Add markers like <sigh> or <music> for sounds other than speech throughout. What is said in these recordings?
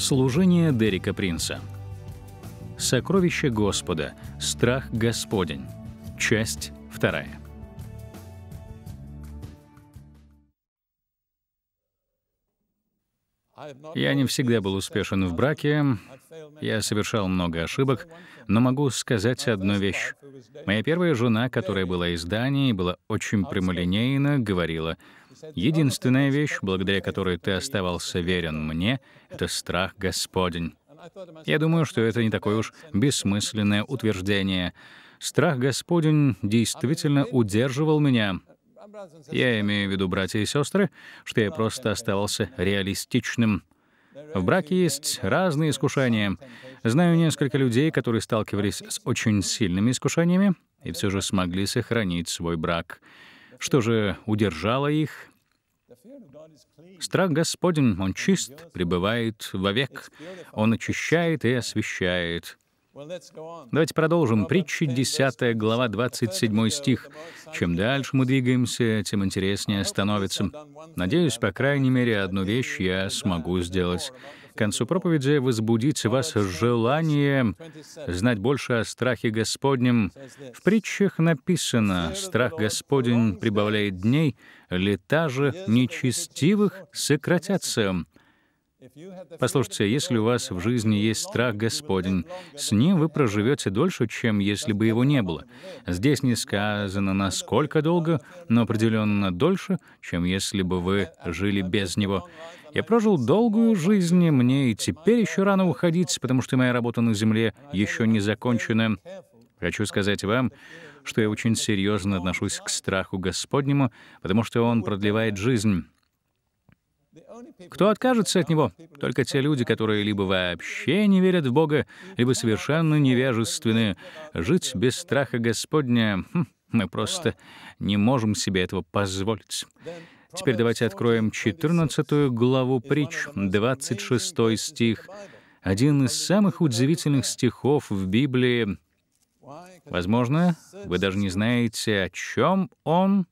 Служение Дерека Принца. Сокровище Господа. Страх Господень. Часть вторая. Я не всегда был успешен в браке, я совершал много ошибок, но могу сказать одну вещь. Моя первая жена, которая была из Дании, была очень прямолинейна, говорила, «Единственная вещь, благодаря которой ты оставался верен мне, — это страх Господень». Я думаю, что это не такое уж бессмысленное утверждение. Страх Господень действительно удерживал меня. Я имею в виду, братья и сестры, что я просто оставался реалистичным — в браке есть разные искушения. Знаю несколько людей, которые сталкивались с очень сильными искушениями и все же смогли сохранить свой брак. Что же удержало их? Страх Господень, Он чист, пребывает вовек. Он очищает и освещает. Давайте продолжим. Притчи 10 глава 27 стих. Чем дальше мы двигаемся, тем интереснее становится. Надеюсь, по крайней мере, одну вещь я смогу сделать. К концу проповеди возбудить вас желание знать больше о страхе Господнем. В притчах написано, страх Господень прибавляет дней, лета же нечестивых сократятся. Послушайте, если у вас в жизни есть страх Господень, с ним вы проживете дольше, чем если бы его не было. Здесь не сказано, насколько долго, но определенно дольше, чем если бы вы жили без него. Я прожил долгую жизнь, мне и теперь еще рано уходить, потому что моя работа на земле еще не закончена. Хочу сказать вам, что я очень серьезно отношусь к страху Господнему, потому что он продлевает жизнь. Кто откажется от него? Только те люди, которые либо вообще не верят в Бога, либо совершенно невежественны. Жить без страха Господня хм, мы просто не можем себе этого позволить. Теперь давайте откроем 14 главу притч, 26 стих. Один из самых удивительных стихов в Библии. Возможно, вы даже не знаете, о чем он,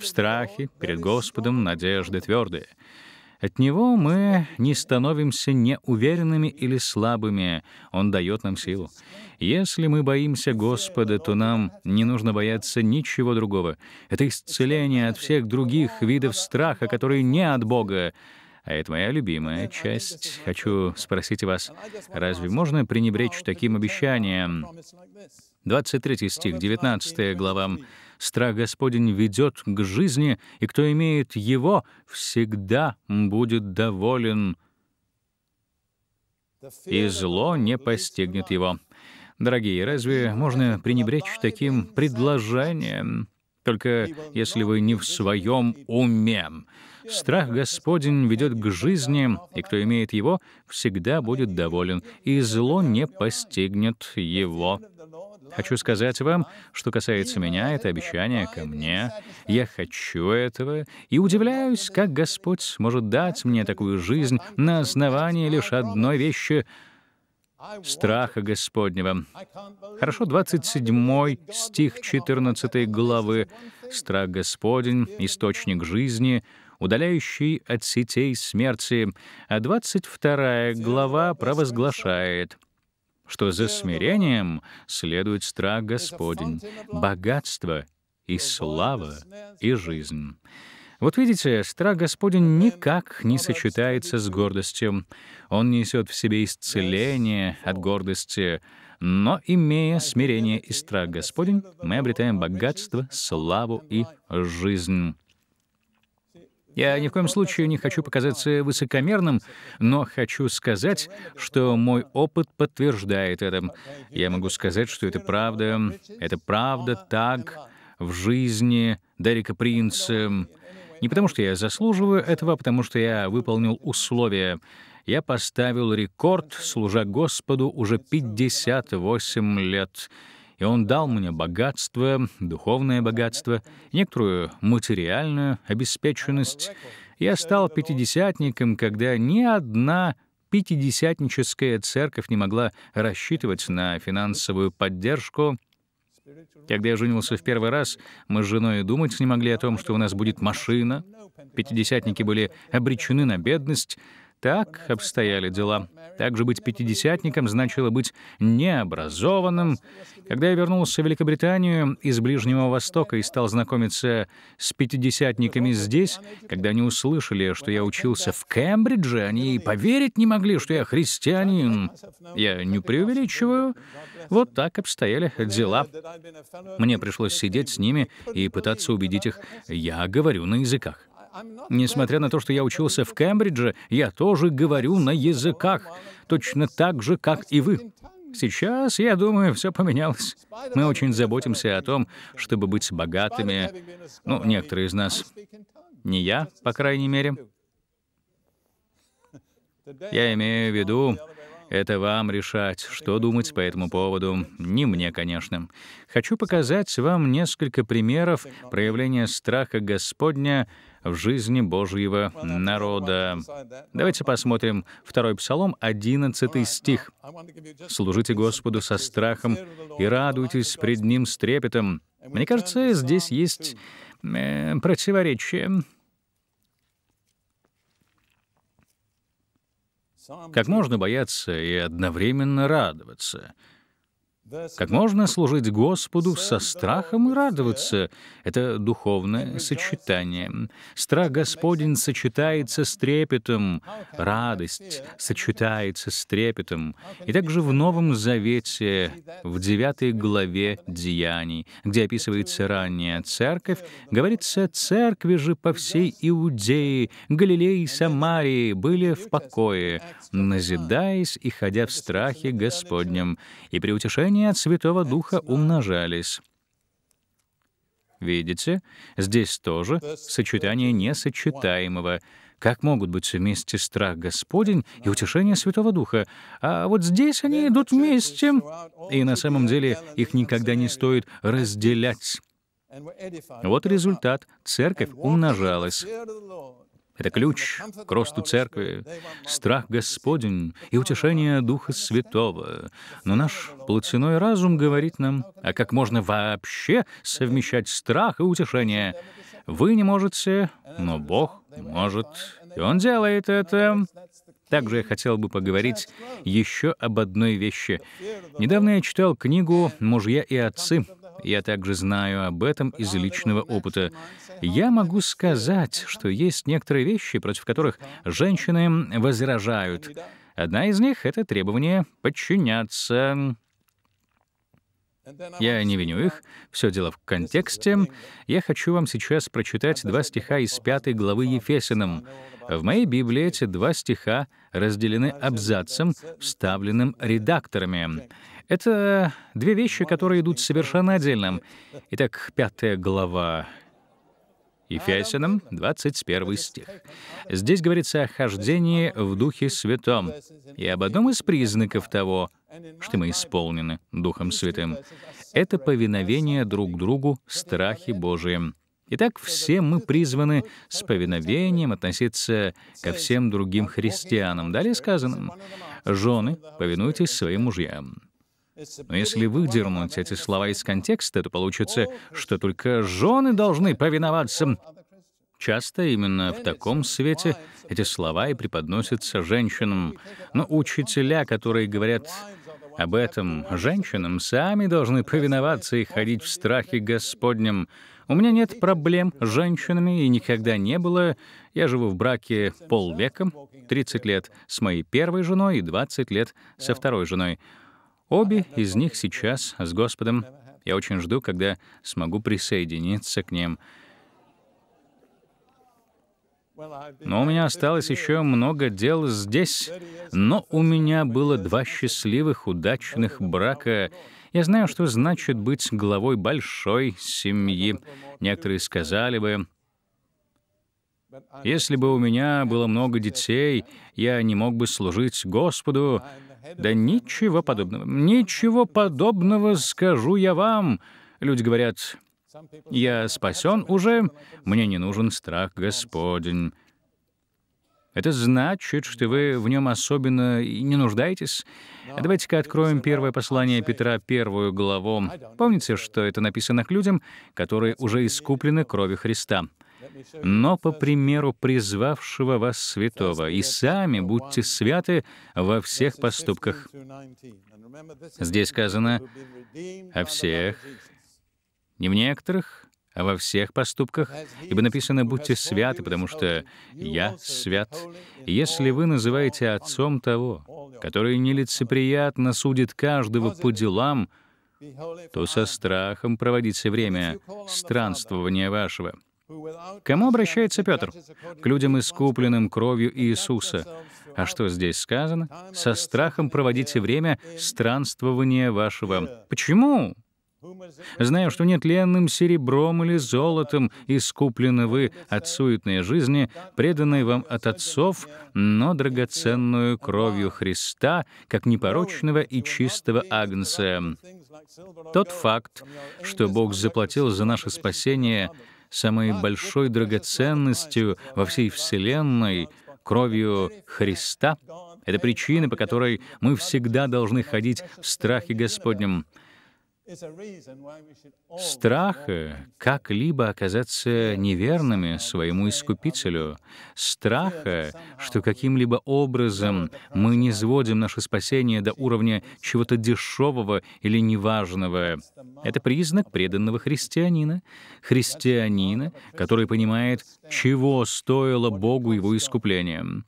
в страхе, перед Господом надежды твердые. От Него мы не становимся неуверенными или слабыми. Он дает нам силу. Если мы боимся Господа, то нам не нужно бояться ничего другого. Это исцеление от всех других видов страха, которые не от Бога. А это моя любимая часть. Хочу спросить вас, разве можно пренебречь таким обещанием? 23 стих, 19 глава. Страх Господень ведет к жизни, и кто имеет его, всегда будет доволен. И зло не постигнет его. Дорогие, разве можно пренебречь таким предложением? Только если вы не в своем уме. Страх Господень ведет к жизни, и кто имеет его, всегда будет доволен, и зло не постигнет его. Хочу сказать вам, что касается меня, это обещание ко мне. Я хочу этого и удивляюсь, как Господь может дать мне такую жизнь на основании лишь одной вещи — страха Господнего. Хорошо, 27 стих 14 главы. «Страх Господень — источник жизни, удаляющий от сетей смерти». А 22 глава провозглашает — что за э, смирением следует страх Господень, богатство и э, слава и жизнь. Вот видите, страх Господень э, никак не сочетается с гордостью. Он несет в себе исцеление от гордости, но, имея смирение и страх Господень, мы обретаем богатство, славу и жизнь. Я ни в коем случае не хочу показаться высокомерным, но хочу сказать, что мой опыт подтверждает это. Я могу сказать, что это правда. Это правда так в жизни Дерека Принца. Не потому что я заслуживаю этого, а потому что я выполнил условия. Я поставил рекорд, служа Господу, уже 58 лет и Он дал мне богатство, духовное богатство, некоторую материальную обеспеченность. Я стал пятидесятником, когда ни одна пятидесятническая церковь не могла рассчитывать на финансовую поддержку. Когда я женился в первый раз, мы с женой думать не могли о том, что у нас будет машина. Пятидесятники были обречены на бедность, так обстояли дела. Также быть пятидесятником значило быть необразованным. Когда я вернулся в Великобританию из Ближнего Востока и стал знакомиться с пятидесятниками здесь, когда они услышали, что я учился в Кембридже, они и поверить не могли, что я христианин. Я не преувеличиваю. Вот так обстояли дела. Мне пришлось сидеть с ними и пытаться убедить их, я говорю на языках. Несмотря на то, что я учился в Кембридже, я тоже говорю на языках, точно так же, как и вы. Сейчас, я думаю, все поменялось. Мы очень заботимся о том, чтобы быть богатыми. Ну, некоторые из нас. Не я, по крайней мере. Я имею в виду, это вам решать, что думать по этому поводу. Не мне, конечно. Хочу показать вам несколько примеров проявления страха Господня — в жизни Божьего народа. Давайте посмотрим 2 Псалом, 11 стих. «Служите Господу со страхом и радуйтесь пред Ним с трепетом». Мне кажется, здесь есть э, противоречие. Как можно бояться и одновременно радоваться — как можно служить Господу со страхом и радоваться? Это духовное сочетание. Страх Господень сочетается с трепетом, радость сочетается с трепетом. И также в Новом Завете, в 9 главе Деяний, где описывается ранняя церковь, говорится, «Церкви же по всей Иудее, Галилее и Самарии были в покое, назидаясь и ходя в страхе Господнем, и при утешении дарования от Святого Духа умножались. Видите, здесь тоже сочетание несочетаемого. Как могут быть вместе страх Господень и утешение Святого Духа? А вот здесь они идут вместе. И на самом деле их никогда не стоит разделять. Вот результат. Церковь умножалась. Это ключ к росту церкви, страх Господень и утешение Духа Святого. Но наш плотяной разум говорит нам, а как можно вообще совмещать страх и утешение? Вы не можете, но Бог может, и Он делает это. Также я хотел бы поговорить еще об одной вещи. Недавно я читал книгу «Мужья и отцы», я также знаю об этом из личного опыта. Я могу сказать, что есть некоторые вещи, против которых женщины возражают. Одна из них — это требование подчиняться. Я не виню их, все дело в контексте. Я хочу вам сейчас прочитать два стиха из пятой главы Ефесиным. В моей Библии эти два стиха разделены абзацем, вставленным редакторами. Это две вещи, которые идут совершенно отдельно. Итак, пятая глава Ефесянам, 21 стих. Здесь говорится о хождении в Духе Святом и об одном из признаков того, что мы исполнены Духом Святым. Это повиновение друг другу страхи Божиим. Итак, все мы призваны с повиновением относиться ко всем другим христианам. Далее сказано, «Жены, повинуйтесь своим мужьям, но если выдернуть эти слова из контекста, то получится, что только жены должны повиноваться. Часто именно в таком свете эти слова и преподносятся женщинам. Но учителя, которые говорят об этом женщинам, сами должны повиноваться и ходить в страхе Господнем. У меня нет проблем с женщинами и никогда не было. Я живу в браке полвека, 30 лет с моей первой женой и 20 лет со второй женой. Обе из них сейчас с Господом. Я очень жду, когда смогу присоединиться к ним. Но у меня осталось еще много дел здесь. Но у меня было два счастливых, удачных брака. Я знаю, что значит быть главой большой семьи. Некоторые сказали бы, если бы у меня было много детей, я не мог бы служить Господу. Да ничего подобного. Ничего подобного скажу я вам. Люди говорят, я спасен уже, мне не нужен страх Господень. Это значит, что вы в нем особенно и не нуждаетесь. Давайте-ка откроем первое послание Петра, первую главу. Помните, что это написано к людям, которые уже искуплены кровью Христа но по примеру призвавшего вас святого, и сами будьте святы во всех поступках». Здесь сказано «о всех», не в некоторых, а во всех поступках, ибо написано «будьте святы, потому что я свят». Если вы называете отцом того, который нелицеприятно судит каждого по делам, то со страхом проводите время странствования вашего кому обращается Петр? К людям, искупленным кровью Иисуса. А что здесь сказано? «Со страхом проводите время странствования вашего». Почему? Знаю, что нет ленным серебром или золотом искуплены вы от суетной жизни, преданной вам от отцов, но драгоценную кровью Христа, как непорочного и чистого Агнца. Тот факт, что Бог заплатил за наше спасение — самой а, большой драгоценностью во всей Вселенной, кровью Христа, это причина, по которой мы всегда должны ходить в страхе Господнем страха э, как-либо оказаться неверными своему Искупителю, страха, э, что каким-либо образом мы не сводим наше спасение до уровня чего-то дешевого или неважного. Это признак преданного христианина, христианина, который понимает, чего стоило Богу его искупление.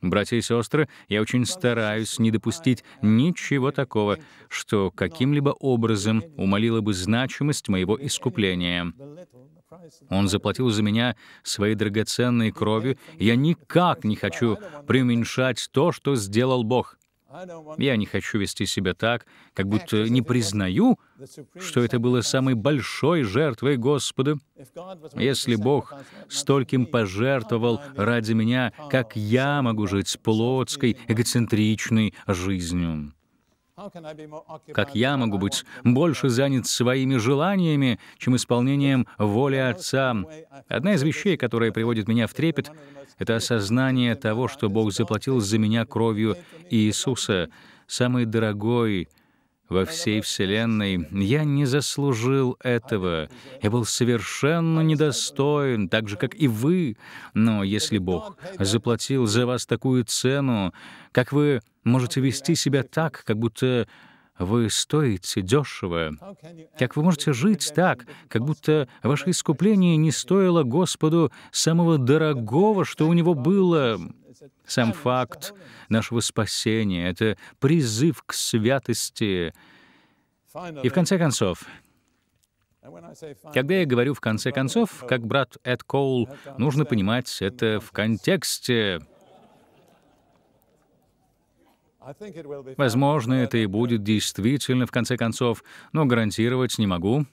Братья и сестры, я очень стараюсь не допустить ничего такого, что каким-либо образом умолило бы значимость моего искупления. Он заплатил за меня своей драгоценной кровью, я никак не хочу преуменьшать то, что сделал Бог. Я не хочу вести себя так, как будто не признаю, что это было самой большой жертвой Господа. Если Бог стольким пожертвовал ради меня, как я могу жить плотской, эгоцентричной жизнью? Как я могу быть больше занят своими желаниями, чем исполнением воли Отца? Одна из вещей, которая приводит меня в трепет, это осознание того, что Бог заплатил за меня кровью Иисуса, самый дорогой, во всей Вселенной. Я не заслужил этого. Я был совершенно недостоин, так же, как и вы. Но если Бог заплатил за вас такую цену, как вы можете вести себя так, как будто вы стоите дешево? Как вы можете жить так, как будто ваше искупление не стоило Господу самого дорогого, что у него было? Сам факт нашего спасения — это призыв к святости. И в конце концов, когда я говорю «в конце концов», как брат Эд Коул, нужно понимать это в контексте. Возможно, это и будет действительно в конце концов, но гарантировать не могу.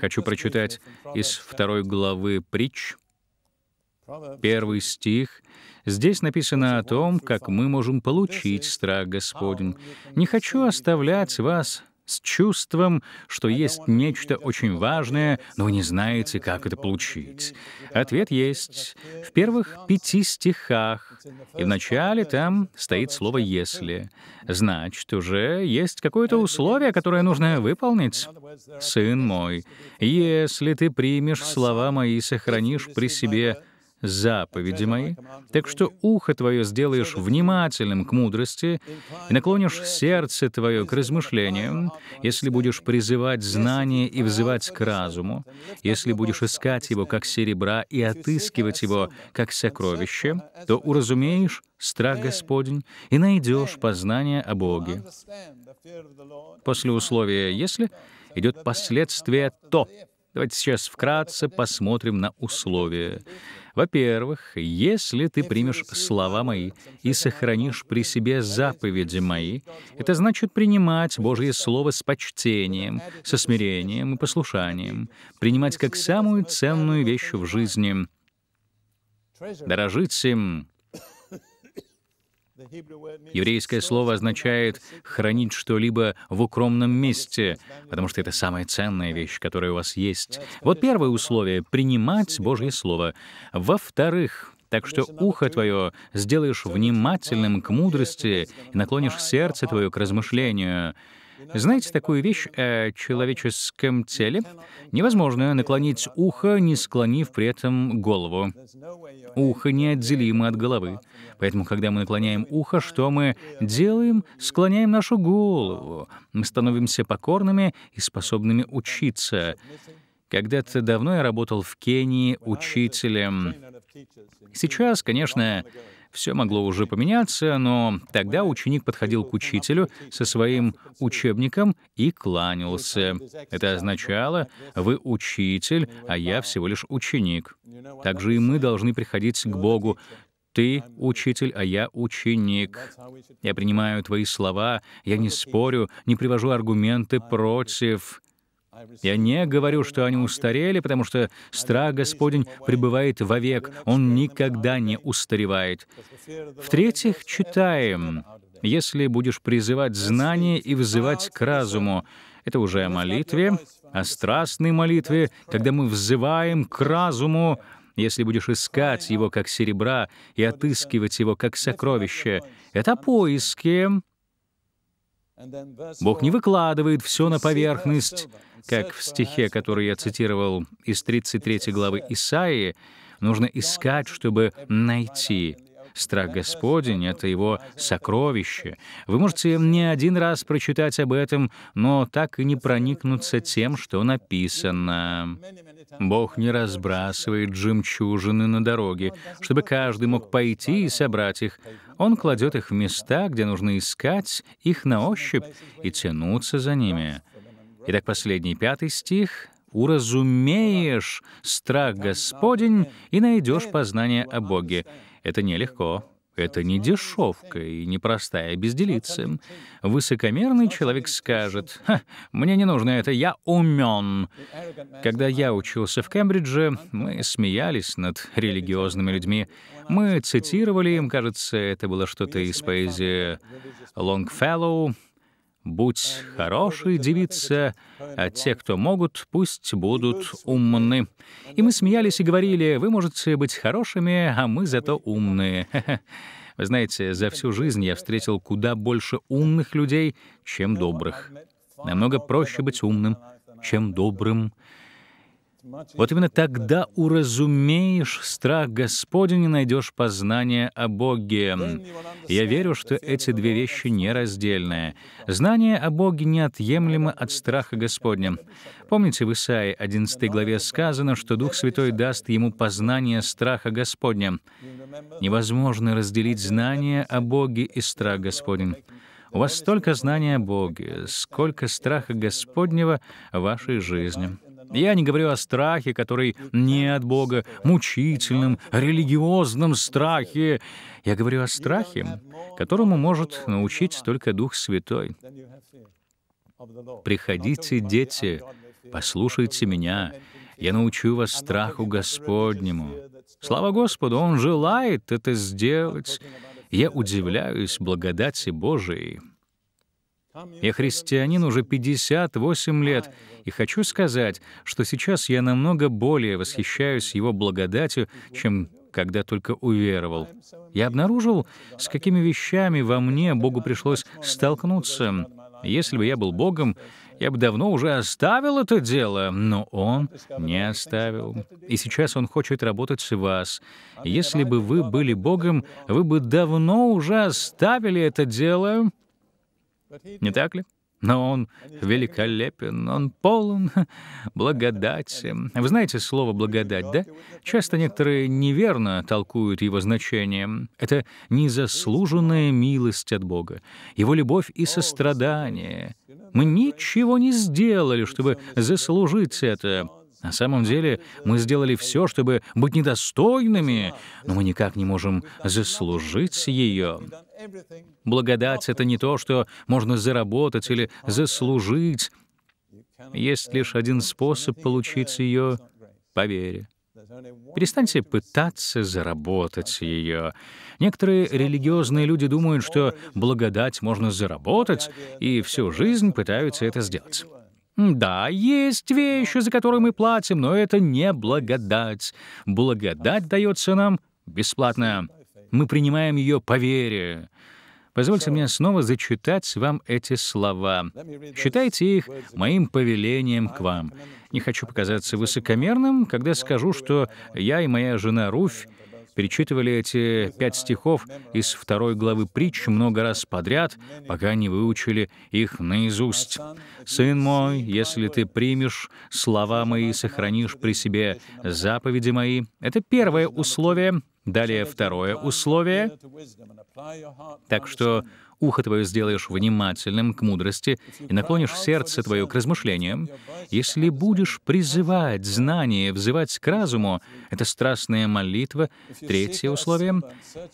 Хочу прочитать из второй главы притч, первый стих. Здесь написано о том, как мы можем получить страх Господень. «Не хочу оставлять вас с чувством, что есть нечто очень важное, но вы не знаете, как это получить? Ответ есть в первых пяти стихах, и в начале там стоит слово «если». Значит, уже есть какое-то условие, которое нужно выполнить. «Сын мой, если ты примешь слова мои и сохранишь при себе, заповеди мои, так что ухо твое сделаешь внимательным к мудрости и наклонишь сердце твое к размышлениям, если будешь призывать знание и взывать к разуму, если будешь искать его как серебра и отыскивать его как сокровище, то уразумеешь страх Господень и найдешь познание о Боге. После условия «если» идет последствие «то». Давайте сейчас вкратце посмотрим на условия. Во-первых, если ты примешь слова мои и сохранишь при себе заповеди мои, это значит принимать Божье Слово с почтением, со смирением и послушанием, принимать как самую ценную вещь в жизни. Дорожить им, Еврейское слово означает «хранить что-либо в укромном месте», потому что это самая ценная вещь, которая у вас есть. Вот первое условие — принимать Божье Слово. Во-вторых, так что ухо твое сделаешь внимательным к мудрости и наклонишь сердце твое к размышлению. Знаете такую вещь о человеческом теле? Невозможно наклонить ухо, не склонив при этом голову. Ухо неотделимо от головы. Поэтому, когда мы наклоняем ухо, что мы делаем? Склоняем нашу голову. Мы становимся покорными и способными учиться. Когда-то давно я работал в Кении учителем. Сейчас, конечно, все могло уже поменяться, но тогда ученик подходил к учителю со своим учебником и кланялся. Это означало, вы учитель, а я всего лишь ученик. Также и мы должны приходить к Богу, ты учитель, а я ученик. Я принимаю твои слова, я не спорю, не привожу аргументы против. Я не говорю, что они устарели, потому что страх Господень пребывает вовек, он никогда не устаревает. В-третьих, читаем, если будешь призывать знание и взывать к разуму. Это уже о молитве, о страстной молитве, когда мы взываем к разуму, если будешь искать его как серебра и отыскивать его как сокровище. Это поиски, Бог не выкладывает все на поверхность, как в стихе, который я цитировал из 33 главы Исаии, нужно искать, чтобы найти. Страх Господень — это его сокровище. Вы можете не один раз прочитать об этом, но так и не проникнуться тем, что написано. Бог не разбрасывает жемчужины на дороге, чтобы каждый мог пойти и собрать их. Он кладет их в места, где нужно искать их на ощупь и тянуться за ними. Итак, последний пятый стих уразумеешь страх Господень и найдешь познание о Боге. Это нелегко. Это не дешевка и непростая безделица. Высокомерный человек скажет, «Мне не нужно это, я умен». Когда я учился в Кембридже, мы смеялись над религиозными людьми. Мы цитировали им, кажется, это было что-то из поэзии Лонгфеллоу, Будь хорошей, девица, а те, кто могут, пусть будут умны. И мы смеялись и говорили, вы можете быть хорошими, а мы зато умные. <laughs> Вы знаете, за всю жизнь я встретил куда больше умных людей, чем добрых. Намного проще быть умным, чем добрым. Вот именно тогда уразумеешь страх Господень и найдешь познание о Боге. Я верю, что эти две вещи нераздельны. Знание о Боге неотъемлемо от страха Господня. Помните, в Исаии 11 главе сказано, что Дух Святой даст ему познание страха Господня. Невозможно разделить знание о Боге и страх Господень. У вас столько знания о Боге, сколько страха Господнего в вашей жизни. Я не говорю о страхе, который не от Бога, мучительном, религиозном страхе. Я говорю о страхе, которому может научить только Дух Святой. «Приходите, дети, послушайте меня, я научу вас страху Господнему». Слава Господу, Он желает это сделать. Я удивляюсь благодати Божией. Я христианин уже 58 лет, и хочу сказать, что сейчас я намного более восхищаюсь его благодатью, чем когда только уверовал. Я обнаружил, с какими вещами во мне Богу пришлось столкнуться. Если бы я был Богом, я бы давно уже оставил это дело, но он не оставил. И сейчас он хочет работать с вас. Если бы вы были Богом, вы бы давно уже оставили это дело не так ли? Но он великолепен, он полон <laughs> благодати. Вы знаете слово «благодать», да? Часто некоторые неверно толкуют его значение. Это незаслуженная милость от Бога, его любовь и сострадание. Мы ничего не сделали, чтобы заслужить это. На самом деле мы сделали все, чтобы быть недостойными, но мы никак не можем заслужить ее. Благодать — это не то, что можно заработать или заслужить. Есть лишь один способ получить ее — по Перестаньте пытаться заработать ее. Некоторые религиозные люди думают, что благодать можно заработать, и всю жизнь пытаются это сделать. Да, есть вещи, за которые мы платим, но это не благодать. Благодать дается нам бесплатно. Мы принимаем ее по вере. Позвольте мне снова зачитать вам эти слова. Считайте их моим повелением к вам. Не хочу показаться высокомерным, когда скажу, что я и моя жена Руфь перечитывали эти пять стихов из второй главы притч много раз подряд, пока не выучили их наизусть. «Сын мой, если ты примешь слова мои, сохранишь при себе заповеди мои» — это первое условие Далее второе условие. Так что ухо твое сделаешь внимательным к мудрости и наклонишь сердце твое к размышлениям, если будешь призывать знание, взывать к разуму, это страстная молитва, третье условие,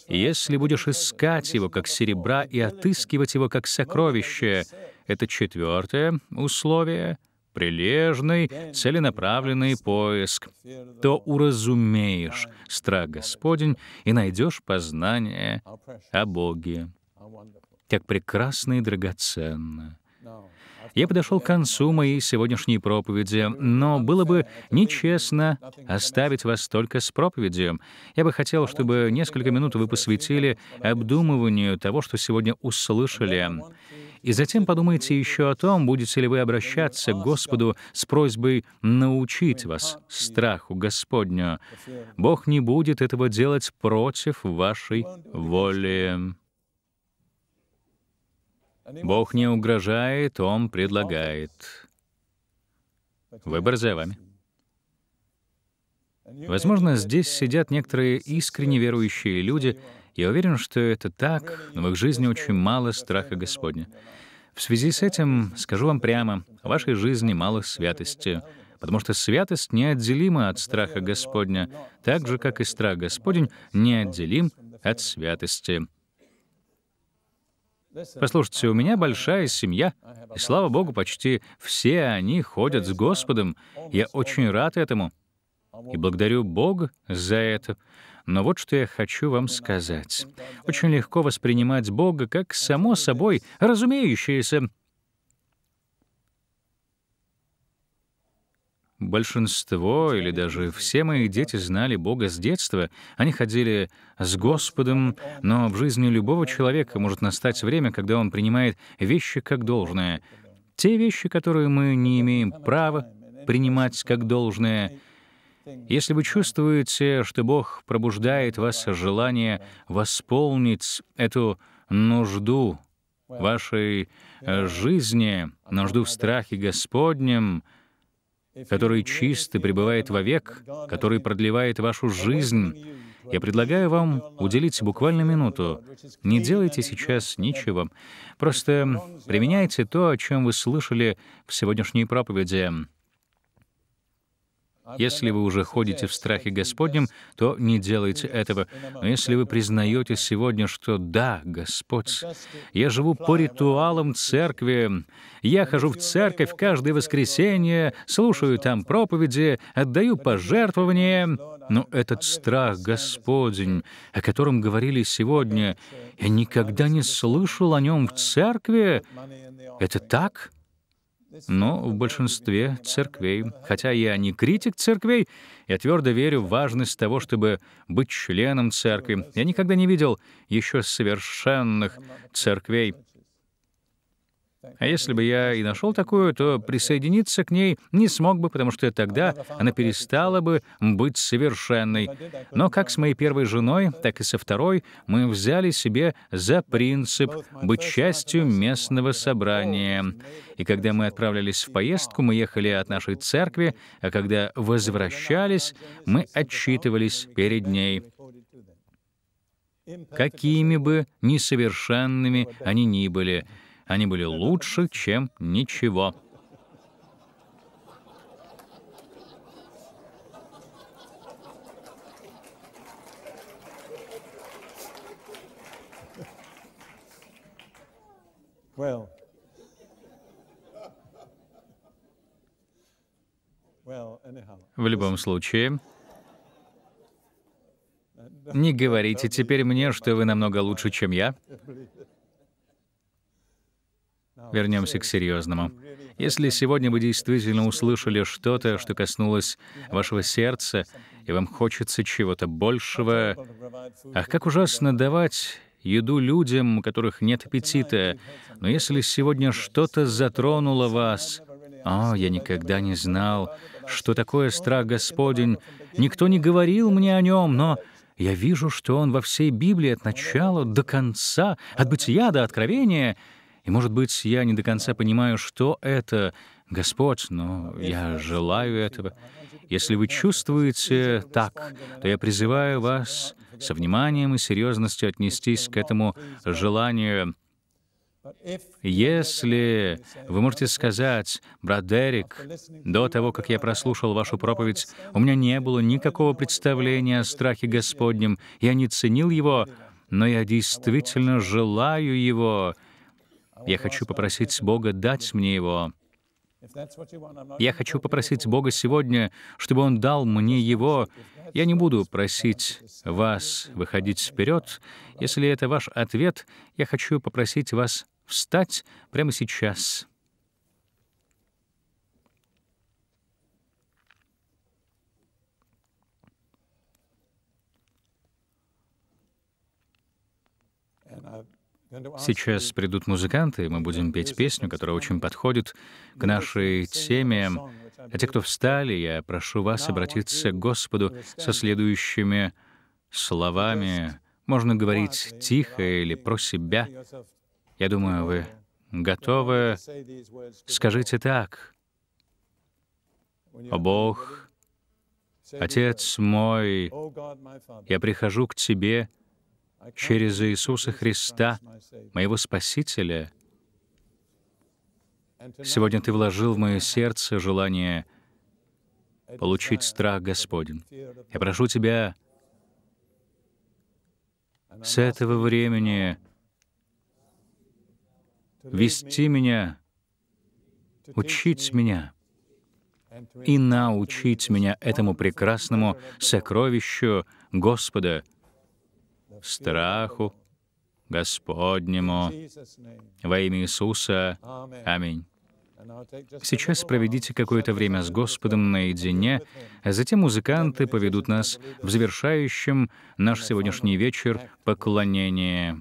если будешь искать его как серебра и отыскивать его как сокровище, это четвертое условие, прилежный, целенаправленный поиск, то уразумеешь страх Господень и найдешь познание о Боге так прекрасно и драгоценно. Ну, а я подошел к концу моей сегодняшней проповеди, но было бы нечестно оставить вас только с проповедью. Я бы хотел, чтобы несколько минут вы посвятили обдумыванию того, что сегодня услышали. И затем подумайте еще о том, будете ли вы обращаться к а Господу с просьбой научить ну, вас страху Господню. Бог не будет этого делать против вашей воли. Бог не угрожает, Он предлагает. Выбор за вами. Возможно, здесь сидят некоторые искренне верующие люди. Я уверен, что это так, но в их жизни очень мало страха Господня. В связи с этим скажу вам прямо, в вашей жизни мало святости, потому что святость неотделима от страха Господня, так же, как и страх Господень неотделим от святости. Послушайте, у меня большая семья, и, слава Богу, почти все они ходят с Господом. Я очень рад этому и благодарю Бога за это. Но вот что я хочу вам сказать. Очень легко воспринимать Бога как само собой разумеющееся, Большинство или даже все мои дети знали Бога с детства. Они ходили с Господом, но в жизни любого человека может настать время, когда он принимает вещи как должное. Те вещи, которые мы не имеем права принимать как должное. Если вы чувствуете, что Бог пробуждает вас желание восполнить эту нужду вашей э, жизни, нужду в страхе Господнем, который чист и пребывает вовек, который продлевает вашу жизнь, я предлагаю вам уделить буквально минуту. Не делайте сейчас ничего. Просто применяйте то, о чем вы слышали в сегодняшней проповеди. Если вы уже ходите в страхе Господнем, то не делайте этого. Но если вы признаете сегодня, что «Да, Господь, я живу по ритуалам церкви, я хожу в церковь каждое воскресенье, слушаю там проповеди, отдаю пожертвования», но этот страх Господень, о котором говорили сегодня, я никогда не слышал о нем в церкви. Это так? — но в большинстве церквей, хотя я не критик церквей, я твердо верю в важность того, чтобы быть членом церкви. Я никогда не видел еще совершенных церквей, а если бы я и нашел такую, то присоединиться к ней не смог бы, потому что тогда она перестала бы быть совершенной. Но как с моей первой женой, так и со второй мы взяли себе за принцип быть частью местного собрания. И когда мы отправлялись в поездку, мы ехали от нашей церкви, а когда возвращались, мы отчитывались перед ней какими бы несовершенными они ни были, они были лучше, чем ничего. Well, Well, В любом случае, <laughs> не говорите теперь мне, что вы намного лучше, чем я вернемся к серьезному. Если сегодня вы действительно услышали что-то, что коснулось вашего сердца, и вам хочется чего-то большего, ах, как ужасно давать еду людям, у которых нет аппетита. Но если сегодня что-то затронуло вас, о, я никогда не знал, что такое страх Господень. Никто не говорил мне о нем, но я вижу, что он во всей Библии от начала до конца, от бытия до откровения — и, может быть, я не до конца понимаю, что это Господь, но я желаю этого. Если вы чувствуете так, то я призываю вас со вниманием и серьезностью отнестись к этому желанию. Если вы можете сказать, брат Дерек, до того, как я прослушал вашу проповедь, у меня не было никакого представления о страхе Господнем, я не ценил его, но я действительно желаю его, я хочу попросить Бога дать мне его. Я хочу попросить Бога сегодня, чтобы Он дал мне его. Я не буду просить вас выходить вперед. Если это ваш ответ, я хочу попросить вас встать прямо сейчас. Сейчас придут музыканты, и мы будем петь песню, которая очень подходит к нашей теме. А те, кто встали, я прошу вас обратиться к Господу со следующими словами. Можно говорить тихо или про себя. Я думаю, вы готовы. Скажите так. «О Бог, Отец мой, я прихожу к Тебе, — через Иисуса Христа, моего Спасителя. Сегодня Ты вложил в мое сердце желание получить страх Господень. Я прошу Тебя с этого времени вести меня, учить меня и научить меня этому прекрасному сокровищу Господа — страху Господнему. Во имя Иисуса. Аминь. Сейчас проведите какое-то время с Господом наедине, а затем музыканты поведут нас в завершающем наш сегодняшний вечер поклонение.